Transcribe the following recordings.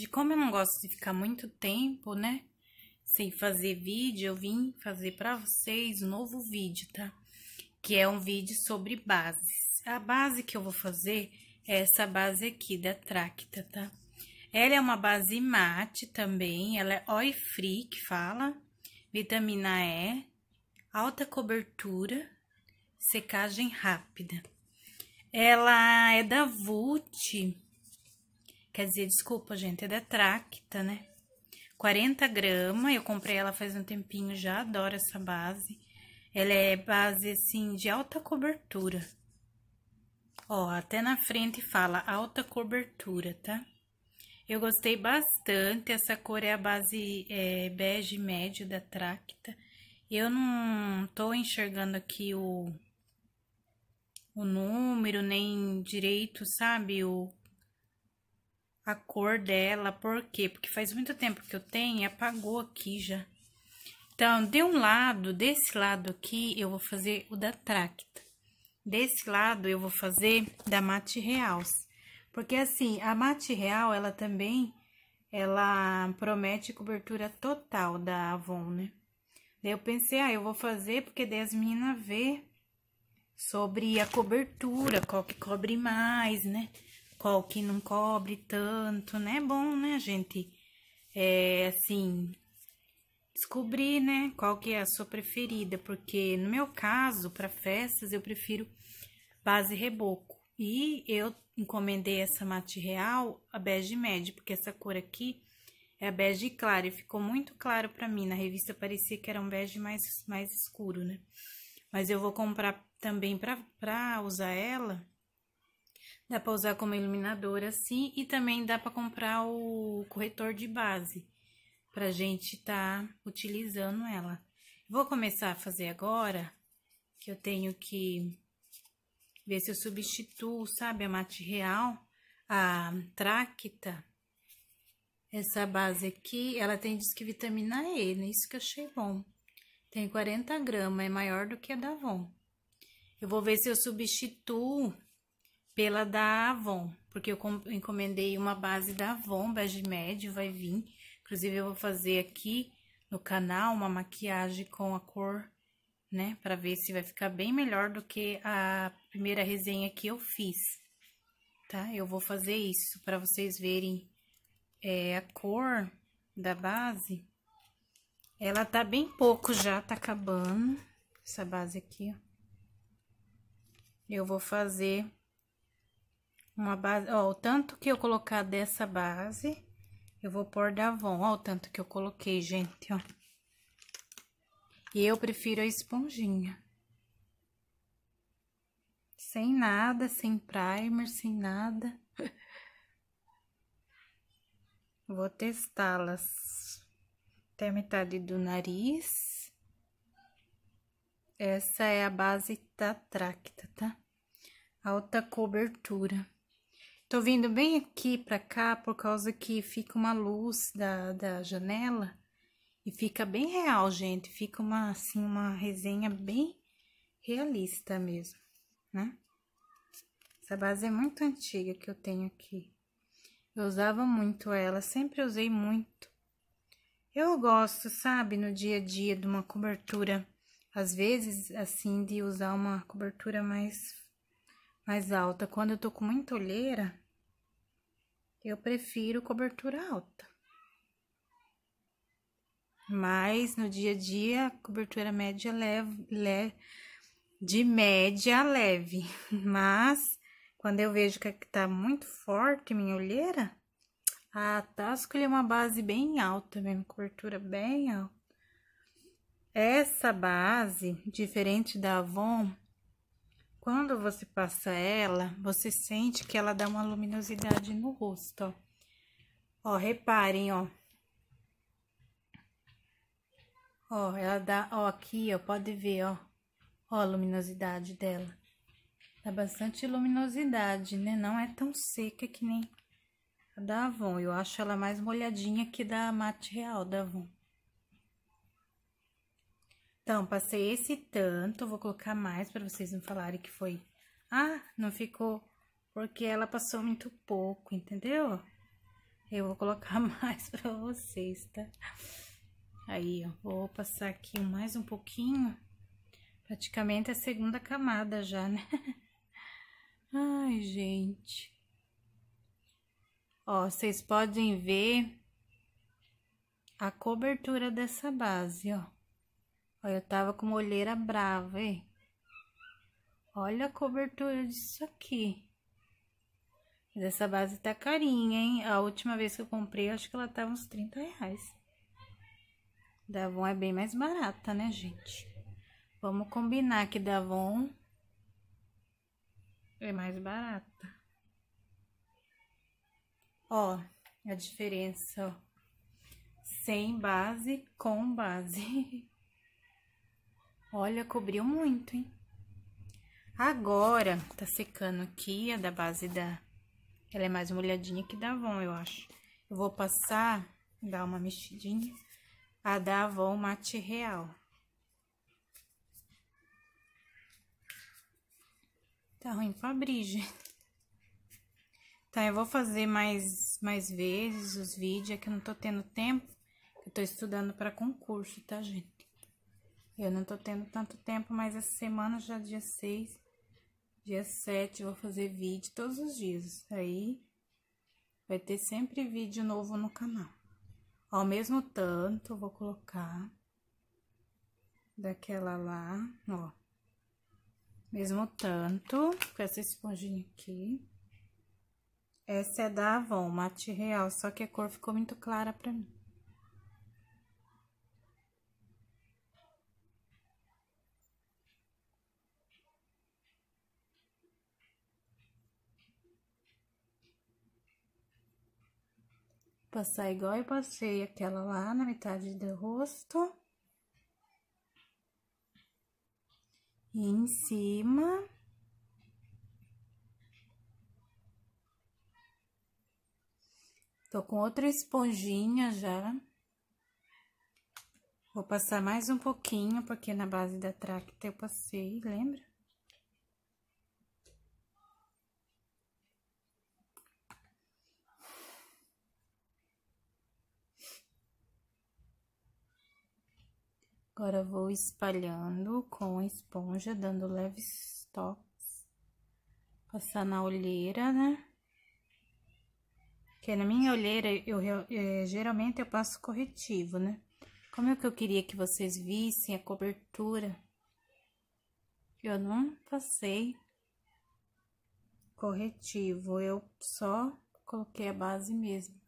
tarde. Como eu não gosto de ficar muito tempo, né? Sem fazer vídeo, eu vim fazer para vocês um novo vídeo, tá? Que é um vídeo sobre bases. A base que eu vou fazer é essa base aqui da Tracta, tá? Ela é uma base mate também, ela é oil free, que fala, vitamina E, alta cobertura, secagem rápida. Ela é da Vult, Quer dizer, desculpa, gente, é da Tracta, né? 40 gramas, eu comprei ela faz um tempinho já, adoro essa base. Ela é base, assim, de alta cobertura. Ó, até na frente fala alta cobertura, tá? Eu gostei bastante, essa cor é a base é, bege médio da Tracta. Eu não tô enxergando aqui o, o número, nem direito, sabe, o a cor dela, por quê? Porque faz muito tempo que eu tenho e apagou aqui já. Então, de um lado, desse lado aqui, eu vou fazer o da Tracta. Desse lado, eu vou fazer da Mate real Porque, assim, a Mate Real, ela também, ela promete cobertura total da Avon, né? Daí eu pensei, ah, eu vou fazer porque daí as meninas vê sobre a cobertura, qual que cobre mais, né? qual que não cobre tanto, né? É bom, né, gente? É assim, descobrir, né, qual que é a sua preferida, porque no meu caso, para festas, eu prefiro base reboco. E eu encomendei essa mate real, a bege médio, porque essa cor aqui é a bege clara, e ficou muito claro para mim, na revista parecia que era um bege mais mais escuro, né? Mas eu vou comprar também para usar ela Dá para usar como iluminador assim e também dá para comprar o corretor de base pra gente tá utilizando ela. Vou começar a fazer agora, que eu tenho que ver se eu substituo, sabe, a mate real, a tracta. Essa base aqui, ela tem diz que vitamina E, né? Isso que eu achei bom. Tem 40 gramas, é maior do que a da Avon. Eu vou ver se eu substituo pela da Avon, porque eu encomendei uma base da Avon, bege médio, vai vir. Inclusive, eu vou fazer aqui no canal uma maquiagem com a cor, né? Pra ver se vai ficar bem melhor do que a primeira resenha que eu fiz, tá? Eu vou fazer isso pra vocês verem é, a cor da base. Ela tá bem pouco já, tá acabando. Essa base aqui, ó. Eu vou fazer uma base, ó, o tanto que eu colocar dessa base, eu vou pôr da Avon, ó o tanto que eu coloquei, gente, ó. E eu prefiro a esponjinha. Sem nada, sem primer, sem nada. Vou testá-las até a metade do nariz. Essa é a base da Tracta, tá? Alta cobertura. Tô vindo bem aqui para cá por causa que fica uma luz da, da janela e fica bem real, gente. Fica uma, assim, uma resenha bem realista mesmo, né? Essa base é muito antiga que eu tenho aqui. Eu usava muito ela, sempre usei muito. Eu gosto, sabe, no dia a dia de uma cobertura, às vezes, assim, de usar uma cobertura mais mais alta. Quando eu tô com muita olheira, eu prefiro cobertura alta. Mas no dia a dia, a cobertura média leve, le, de média leve. Mas quando eu vejo que tá muito forte minha olheira, ah, tá, escolhi uma base bem alta mesmo, cobertura bem alta. Essa base, diferente da Avon, quando você passa ela, você sente que ela dá uma luminosidade no rosto, ó. Ó, reparem, ó. Ó, ela dá, ó, aqui, ó, pode ver, ó. Ó a luminosidade dela. Dá bastante luminosidade, né? Não é tão seca que nem a da Avon. Eu acho ela mais molhadinha que da Mate Real da Avon. Então, passei esse tanto, vou colocar mais para vocês não falarem que foi... Ah, não ficou, porque ela passou muito pouco, entendeu? Eu vou colocar mais para vocês, tá? Aí, ó, vou passar aqui mais um pouquinho, praticamente é a segunda camada já, né? Ai, gente. Ó, vocês podem ver a cobertura dessa base, ó. Olha, eu tava com uma olheira brava, hein? Olha a cobertura disso aqui. Mas essa base tá carinha, hein? A última vez que eu comprei, eu acho que ela tava tá uns 30 reais. Da é bem mais barata, né, gente? Vamos combinar que da é mais barata. Ó, a diferença, ó. Sem base com base. Olha, cobriu muito, hein? Agora, tá secando aqui a é da base da... Ela é mais molhadinha que da Avon, eu acho. Eu vou passar, dar uma mexidinha, a da Avon Mate Real. Tá ruim pra abrir, gente. Tá, eu vou fazer mais, mais vezes os vídeos, é que eu não tô tendo tempo. Eu tô estudando pra concurso, tá, gente? Eu não tô tendo tanto tempo, mas essa semana já é dia 6, dia 7, vou fazer vídeo todos os dias. Aí vai ter sempre vídeo novo no canal. Ao mesmo tanto, vou colocar daquela lá, ó. Mesmo tanto, com essa esponjinha aqui. Essa é da Avon, mate real, só que a cor ficou muito clara pra mim. passar igual eu passei aquela lá na metade do rosto. E em cima. Tô com outra esponjinha já. Vou passar mais um pouquinho, porque na base da tracta eu passei, lembra? Agora, vou espalhando com a esponja, dando leves toques. Passar na olheira, né? Porque na minha olheira, eu, eu, é, geralmente eu passo corretivo, né? Como é que eu queria que vocês vissem a cobertura, eu não passei corretivo, eu só coloquei a base mesmo.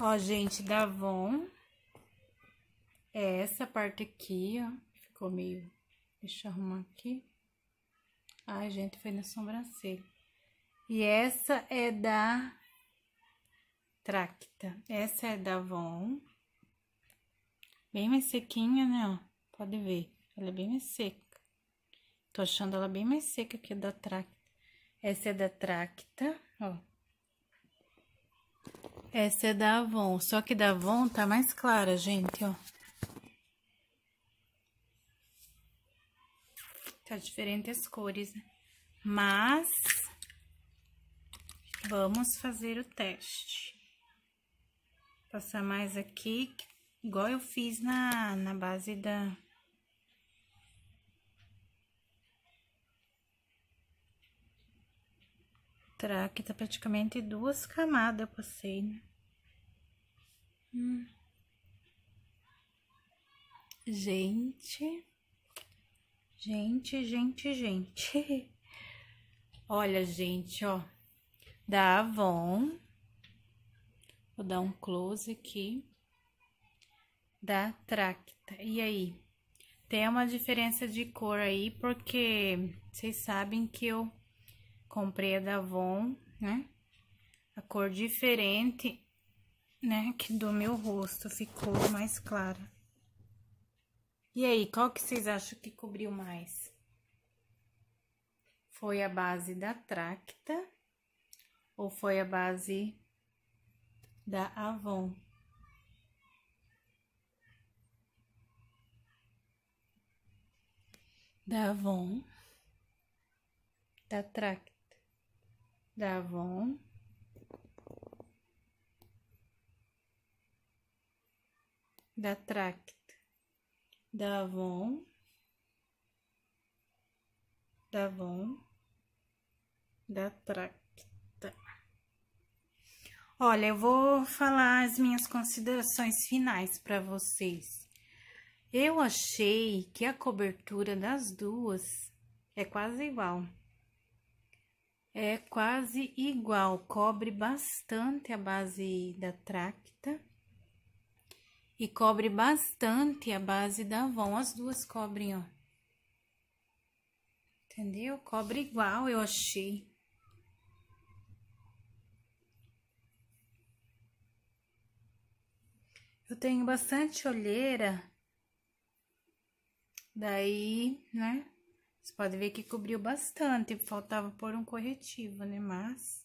Ó, gente, da Von, é essa parte aqui, ó, ficou meio, deixa eu arrumar aqui. Ai, gente, foi na sobrancelha. E essa é da Tracta, essa é da Von, bem mais sequinha, né, ó, pode ver, ela é bem mais seca. Tô achando ela bem mais seca que a da Tracta. Essa é da Tracta, ó. Essa é da Avon, só que da Avon tá mais clara, gente, ó. Tá diferente as cores, né? Mas, vamos fazer o teste. Passar mais aqui, igual eu fiz na, na base da, mostrar que tá praticamente duas camadas eu passei, né? Hum. Gente, gente, gente, gente. Olha, gente, ó, da Avon. Vou dar um close aqui. Da Tracta. E aí? Tem uma diferença de cor aí, porque vocês sabem que eu Comprei a da Avon, né? A cor diferente, né? Que do meu rosto ficou mais clara. E aí, qual que vocês acham que cobriu mais? Foi a base da Tracta ou foi a base da Avon? Da Avon, da Tracta da tá Avon. Da Tract, da Avon. Da Avon. Da Tracta. Olha, eu vou falar as minhas considerações finais para vocês. Eu achei que a cobertura das duas é quase igual é quase igual, cobre bastante a base da tracta e cobre bastante a base da Avon. As duas cobrem, ó. Entendeu? Cobre igual, eu achei. Eu tenho bastante olheira, daí, né? Você pode ver que cobriu bastante, faltava pôr um corretivo, né? Mas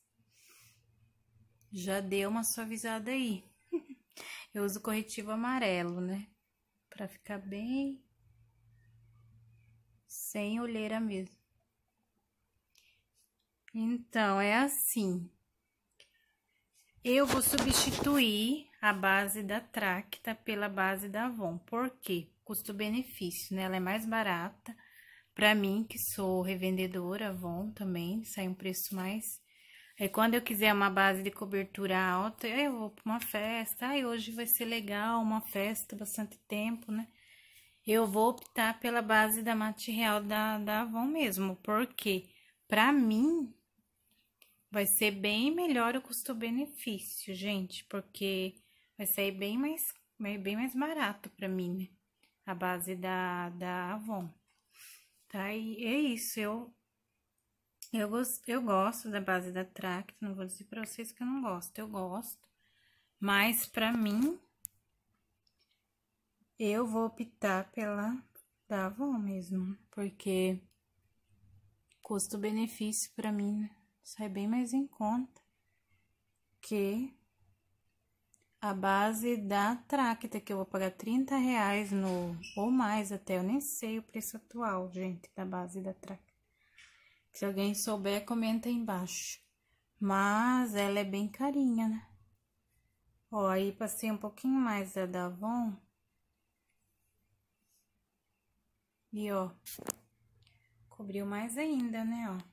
já deu uma suavizada aí. Eu uso corretivo amarelo, né? Pra ficar bem sem olheira mesmo. Então, é assim. Eu vou substituir a base da Tracta pela base da Avon. Por quê? Custo-benefício, né? Ela é mais barata para mim, que sou revendedora, Avon também, sai um preço mais. Aí é, quando eu quiser uma base de cobertura alta, eu vou para uma festa. Ai, hoje vai ser legal, uma festa, bastante tempo, né? Eu vou optar pela base da Mate Real da, da Avon mesmo, porque para mim vai ser bem melhor o custo-benefício, gente, porque vai sair bem mais, bem mais barato para mim, né? A base da, da Avon tá? E é isso, eu, eu, gost, eu gosto da base da Tract, não vou dizer pra vocês que eu não gosto, eu gosto. Mas, pra mim, eu vou optar pela da Avon mesmo, porque custo-benefício pra mim sai bem mais em conta que a base da Tracta, que eu vou pagar 30 reais no, ou mais até, eu nem sei o preço atual, gente, da base da Tracta. Se alguém souber, comenta aí embaixo. Mas ela é bem carinha, né? Ó, aí passei um pouquinho mais da Davon. E, ó, cobriu mais ainda, né, ó.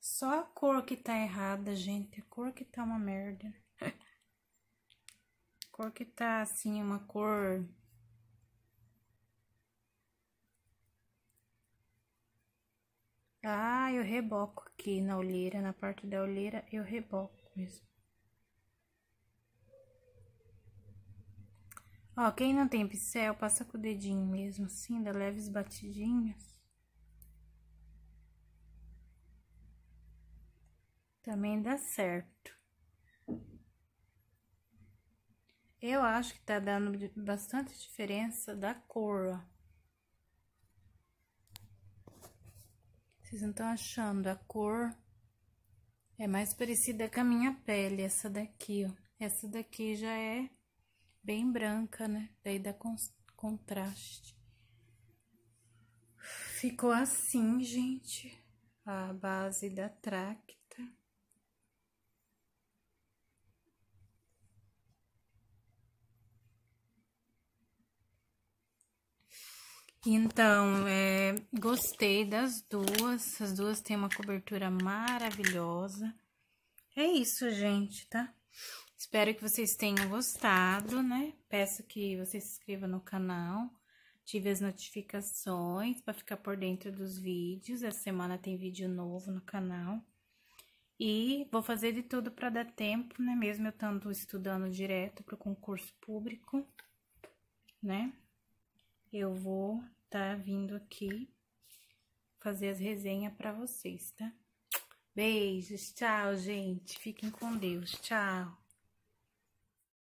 Só a cor que tá errada, gente. A cor que tá uma merda cor que tá assim, uma cor Ah, eu reboco aqui na olheira, na parte da olheira, eu reboco mesmo. Ó, quem não tem pincel, passa com o dedinho mesmo, assim, dá leves batidinhas. Também dá certo. Eu acho que tá dando bastante diferença da cor, ó. Vocês não estão achando? A cor é mais parecida com a minha pele, essa daqui, ó. Essa daqui já é bem branca, né? Daí dá contraste. Ficou assim, gente, a base da Tract. Então, é, gostei das duas. As duas têm uma cobertura maravilhosa. É isso, gente, tá? Espero que vocês tenham gostado, né? Peço que você se inscreva no canal, ative as notificações para ficar por dentro dos vídeos. Essa semana tem vídeo novo no canal. E vou fazer de tudo para dar tempo, né? Mesmo eu estando estudando direto para o concurso público, né? eu vou tá vindo aqui fazer as resenhas para vocês, tá? Beijos, tchau, gente. Fiquem com Deus, tchau.